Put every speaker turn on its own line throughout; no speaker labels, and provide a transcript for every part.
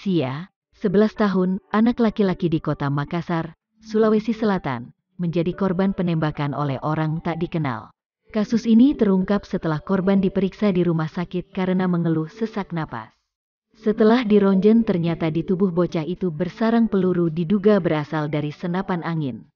Sia, 11 tahun, anak laki-laki di kota Makassar, Sulawesi Selatan,
menjadi korban penembakan oleh orang tak dikenal. Kasus ini terungkap setelah korban diperiksa di rumah sakit karena mengeluh sesak napas. Setelah dironjen ternyata di tubuh bocah itu bersarang peluru diduga berasal dari senapan angin.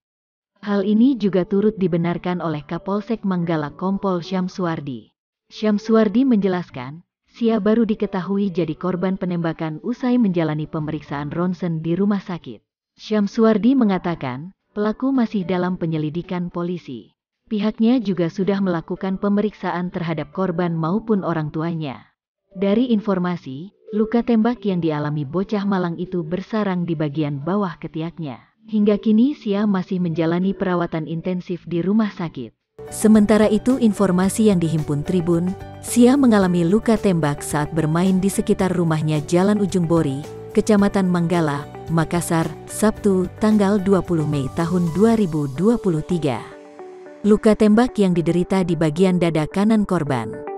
Hal ini juga turut dibenarkan oleh Kapolsek Manggala Kompol Syamsuardi. Syamsuardi menjelaskan, Sia baru diketahui jadi korban penembakan usai menjalani pemeriksaan ronsen di rumah sakit. Syamsuardi mengatakan, pelaku masih dalam penyelidikan polisi. Pihaknya juga sudah melakukan pemeriksaan terhadap korban maupun orang tuanya. Dari informasi, luka tembak yang dialami bocah malang itu bersarang di bagian bawah ketiaknya. Hingga kini Sia masih menjalani perawatan intensif di rumah sakit. Sementara itu informasi yang dihimpun Tribun, Sia mengalami luka tembak saat bermain di sekitar rumahnya Jalan Ujung Bori, Kecamatan Manggala, Makassar, Sabtu, tanggal 20 Mei tahun
2023. Luka tembak yang diderita di bagian dada kanan korban.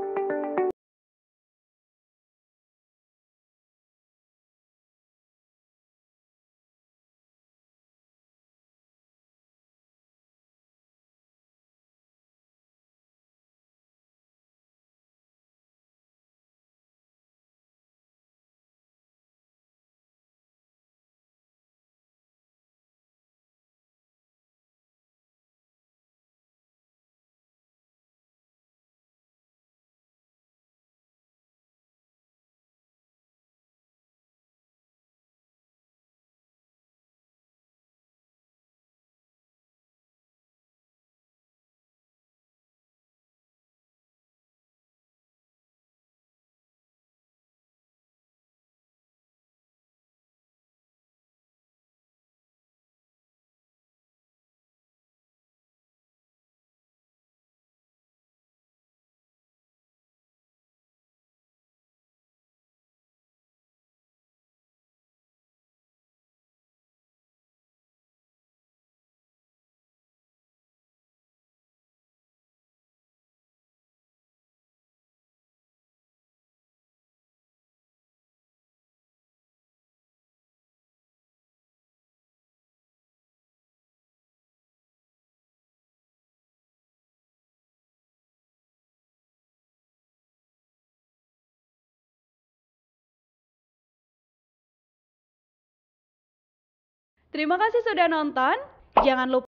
Terima kasih sudah nonton. Jangan lupa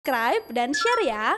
subscribe dan share ya.